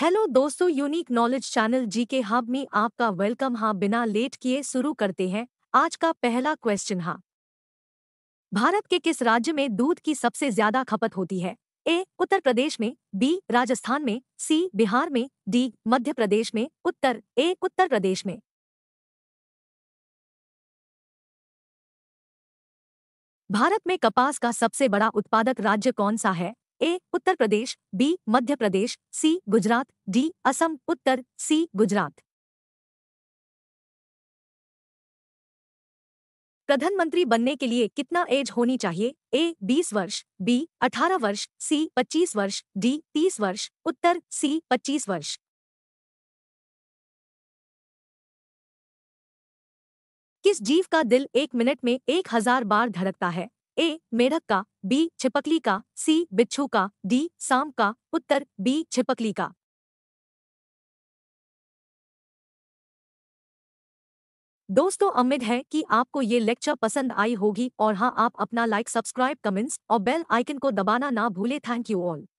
hello दोस्तों unique knowledge channel जी के hub में आपका वेलकम हाँ बिना लेट किए शुरू करते हैं आज का पहला क्वेश्चन हाँ भारत के किस राज्य में दूध की सबसे ज्यादा खपत होती है ए उत्तर प्रदेश में बी राजस्थान में सी बिहार में डी मध्य प्रदेश में उत्तर ए उत्तर प्रदेश में भारत में कपास का सबसे बड़ा उत्पादक राज्य कौन सा है A Uttar Pradesh B Madhya Pradesh C Gujarat D Assam उत्तर सी गुजरात प्रधानमंत्री बनने के लिए कितना एज होनी चाहिए ए 20 वर्ष बी 18 वर्ष सी 25 वर्ष डी 30 वर्ष उत्तर सी 25 वर्ष किस जीव का दिल एक मिनट में एक हजार बार धड़कता है ए मेढक का बी छिपकली का सी बिच्छू का डी सांप का उत्तर बी छिपकली का दोस्तों उम्मीद है कि आपको ये लेक्चर पसंद आई होगी और हाँ आप अपना लाइक सब्सक्राइब कमेंट्स और बेल आइकन को दबाना ना भूले थैंक यू ऑल